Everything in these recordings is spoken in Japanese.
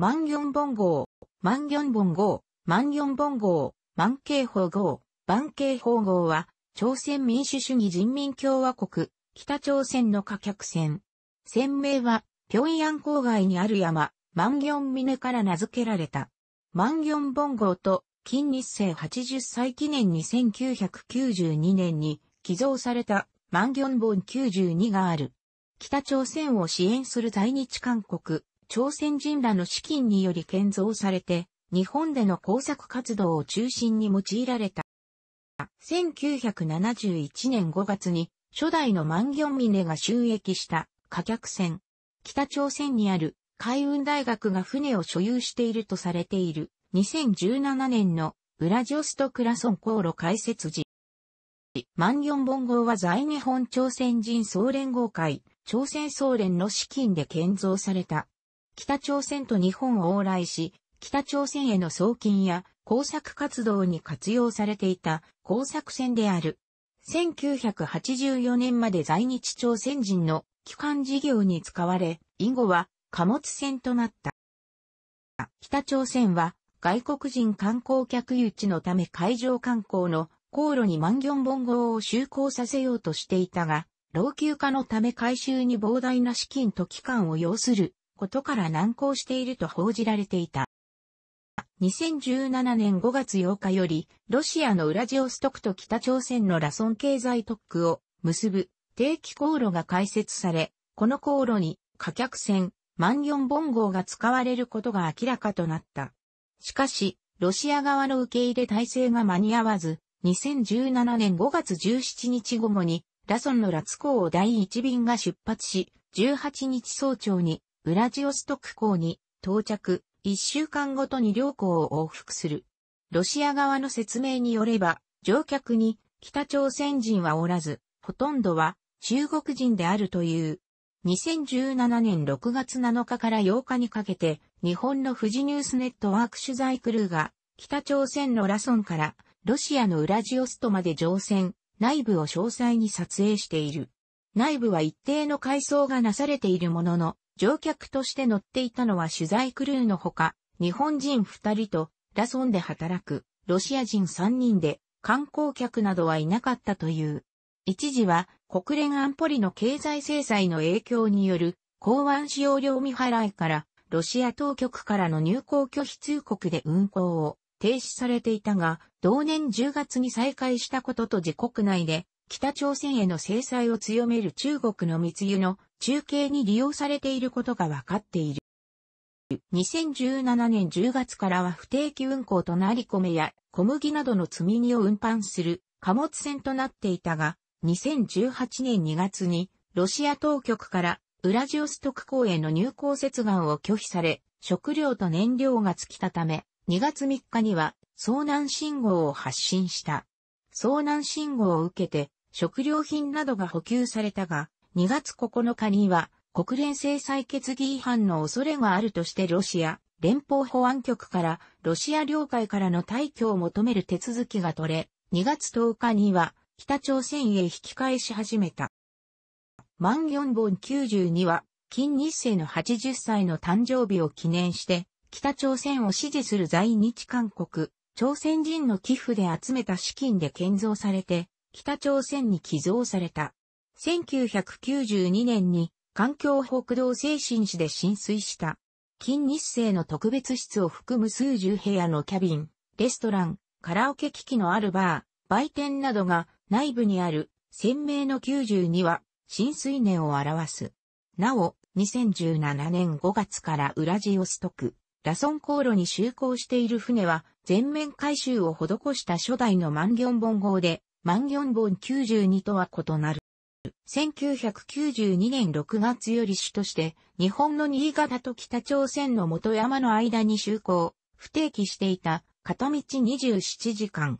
万元本号、万元本号、万元本号、万慶法号、万慶法号は、朝鮮民主主義人民共和国、北朝鮮の貨客船。船名は、平壌郊外にある山、万元峰から名付けられた。万元本号と、金日成80歳記念に1992年に寄贈された万元本92がある。北朝鮮を支援する在日韓国、朝鮮人らの資金により建造されて、日本での工作活動を中心に用いられた。1971年5月に初代の万行峰が収益した貨客船。北朝鮮にある海運大学が船を所有しているとされている2017年のウラジオストクラソン航路開設時。万行本号は在日本朝鮮人総連合会、朝鮮総連の資金で建造された北朝鮮と日本を往来し、北朝鮮への送金や工作活動に活用されていた工作船である。1984年まで在日朝鮮人の機関事業に使われ、以後は貨物船となった。北朝鮮は外国人観光客誘致のため海上観光の航路に万行本号を就航させようとしていたが、老朽化のため改修に膨大な資金と期間を要することから難航していると報じられていた。2017年5月8日より、ロシアのウラジオストクと北朝鮮のラソン経済特区を結ぶ定期航路が開設され、この航路に貨客船、万四本号が使われることが明らかとなった。しかし、ロシア側の受け入れ体制が間に合わず、2017年5月17日午後に、ラソンのラツ港を第1便が出発し、18日早朝にウラジオストク港に到着、一週間ごとに両港を往復する。ロシア側の説明によれば、乗客に北朝鮮人はおらず、ほとんどは中国人であるという。2017年6月7日から8日にかけて、日本の富士ニュースネットワーク取材クルーが、北朝鮮のラソンから、ロシアのウラジオストまで乗船、内部を詳細に撮影している。内部は一定の改装がなされているものの、乗客として乗っていたのは取材クルーのほか、日本人2人と、ラソンで働く、ロシア人3人で、観光客などはいなかったという。一時は、国連安保理の経済制裁の影響による、港湾使用料未払いから、ロシア当局からの入港拒否通告で運航を停止されていたが、同年10月に再開したことと自国内で北朝鮮への制裁を強める中国の密輸の中継に利用されていることが分かっている。2017年10月からは不定期運行となり米や小麦などの積み荷を運搬する貨物船となっていたが、2018年2月にロシア当局からウラジオストク港への入港接岸を拒否され、食料と燃料が尽きたため、2月3日には遭難信号を発信した。遭難信号を受けて食料品などが補給されたが、2月9日には国連制裁決議違反の恐れがあるとしてロシア連邦保安局からロシア領海からの退去を求める手続きが取れ、2月10日には北朝鮮へ引き返し始めた。万四本92は、金日成の80歳の誕生日を記念して、北朝鮮を支持する在日韓国、朝鮮人の寄付で集めた資金で建造されて、北朝鮮に寄贈された。1992年に環境北道精神市で浸水した。金日成の特別室を含む数十部屋のキャビン、レストラン、カラオケ機器のあるバー、売店などが内部にある鮮明の92は浸水年を表す。なお、2017年5月からウラジオストク、ラソン航路に就航している船は全面改修を施した初代の万行本号で万元本92とは異なる。1992年6月より主として、日本の新潟と北朝鮮の元山の間に就航、不定期していた、片道27時間。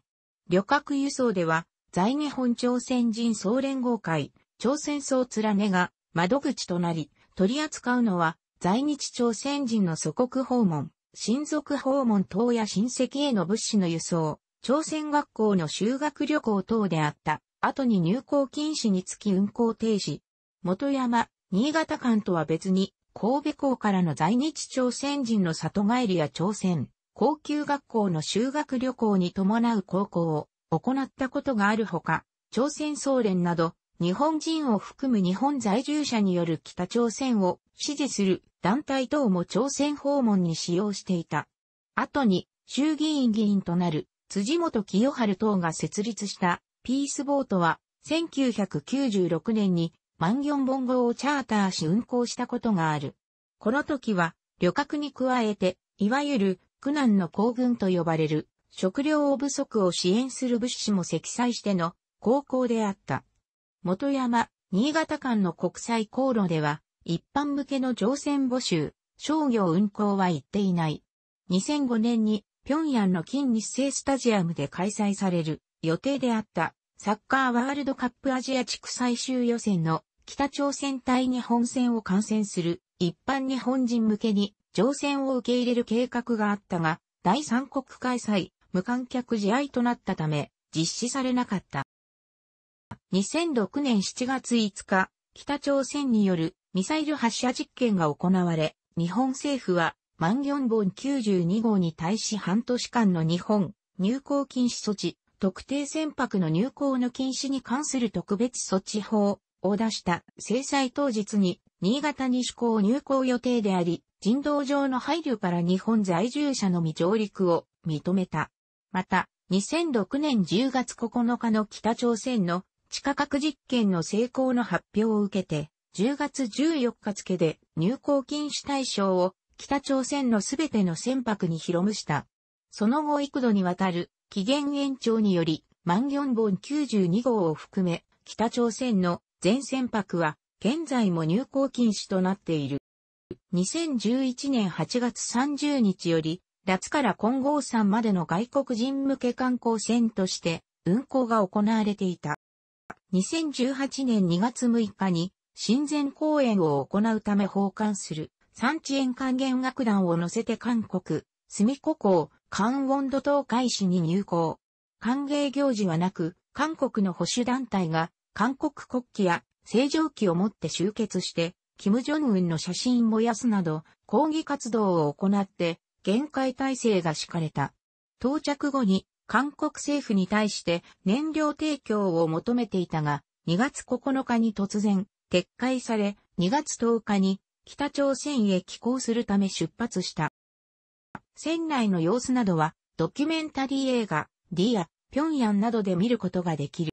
旅客輸送では、在日本朝鮮人総連合会、朝鮮総連ねが窓口となり、取り扱うのは、在日朝鮮人の祖国訪問、親族訪問等や親戚への物資の輸送、朝鮮学校の修学旅行等であった。後に入校禁止につき運行停止。元山、新潟間とは別に、神戸港からの在日朝鮮人の里帰りや朝鮮、高級学校の修学旅行に伴う高校を行ったことがあるほか、朝鮮総連など、日本人を含む日本在住者による北朝鮮を支持する団体等も朝鮮訪問に使用していた。後に、衆議院議員となる辻元清春等が設立したピースボートは1996年に万行本号をチャーターし運航したことがある。この時は旅客に加えて、いわゆる苦難の行軍と呼ばれる食料不足を支援する物資も積載しての航行であった。元山、新潟間の国際航路では一般向けの乗船募集、商業運航は行っていない。2005年に平壌の金日成スタジアムで開催される予定であったサッカーワールドカップアジア地区最終予選の北朝鮮対日本戦を観戦する一般日本人向けに乗船を受け入れる計画があったが、第三国開催、無観客試合となったため、実施されなかった。2006年7月5日、北朝鮮によるミサイル発射実験が行われ、日本政府は万元本92号に対し半年間の日本入港禁止措置、特定船舶の入港の禁止に関する特別措置法を出した制裁当日に新潟西港入港予定であり、人道上の配慮から日本在住者のみ上陸を認めた。また、2006年10月9日の北朝鮮の地下核実験の成功の発表を受けて、10月14日付で入港禁止対象を北朝鮮のすべての船舶に広むした。その後幾度にわたる期限延長により、万元本92号を含め、北朝鮮の全船舶は現在も入港禁止となっている。2011年8月30日より、夏から金剛山までの外国人向け観光船として運航が行われていた。2018年2月6日に新前公演を行うため奉還する三地園管弦楽団を乗せて韓国、住子港、関温度東海市に入港。歓迎行事はなく、韓国の保守団体が、韓国国旗や正常旗を持って集結して、金正恩の写真燃やすなど、抗議活動を行って、限界体制が敷かれた。到着後に、韓国政府に対して燃料提供を求めていたが、2月9日に突然、撤回され、2月10日に北朝鮮へ寄港するため出発した。船内の様子などは、ドキュメンタリー映画、ディア、ピョンヤンなどで見ることができる。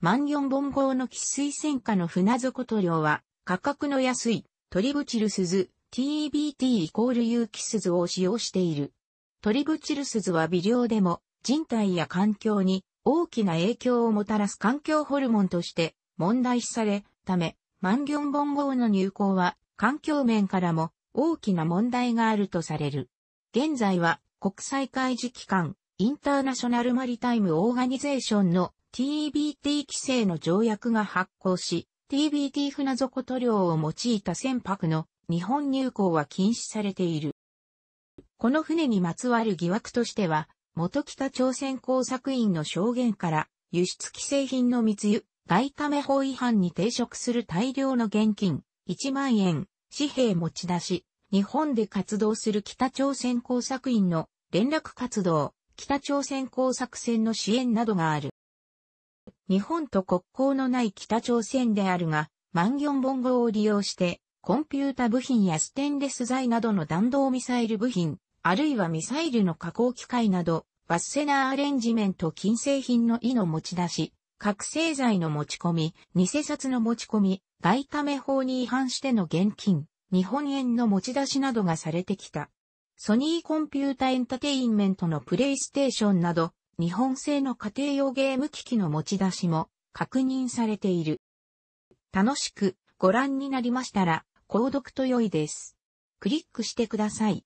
万四本号の喫水戦火の船底塗料は、価格の安い、トリブチル鈴、TBT イコール有機鈴を使用している。トリブチル鈴は微量でも、人体や環境に大きな影響をもたらす環境ホルモンとして問題視され、ため、万ン本号の入港は環境面からも大きな問題があるとされる。現在は国際開示機関、インターナショナルマリタイムオーガニゼーションの TBT 規制の条約が発行し、TBT 船底塗料を用いた船舶の日本入港は禁止されている。この船にまつわる疑惑としては、元北朝鮮工作員の証言から、輸出規制品の密輸、外為法違反に抵触する大量の現金、1万円、紙幣持ち出し、日本で活動する北朝鮮工作員の連絡活動、北朝鮮工作船の支援などがある。日本と国交のない北朝鮮であるが、万行本号を利用して、コンピュータ部品やステンレス材などの弾道ミサイル部品、あるいはミサイルの加工機械など、バッセナーアレンジメント金製品の意の持ち出し、覚醒剤の持ち込み、偽札の持ち込み、外為法に違反しての現金、日本円の持ち出しなどがされてきた。ソニーコンピュータエンタテインメントのプレイステーションなど、日本製の家庭用ゲーム機器の持ち出しも確認されている。楽しくご覧になりましたら、購読と良いです。クリックしてください。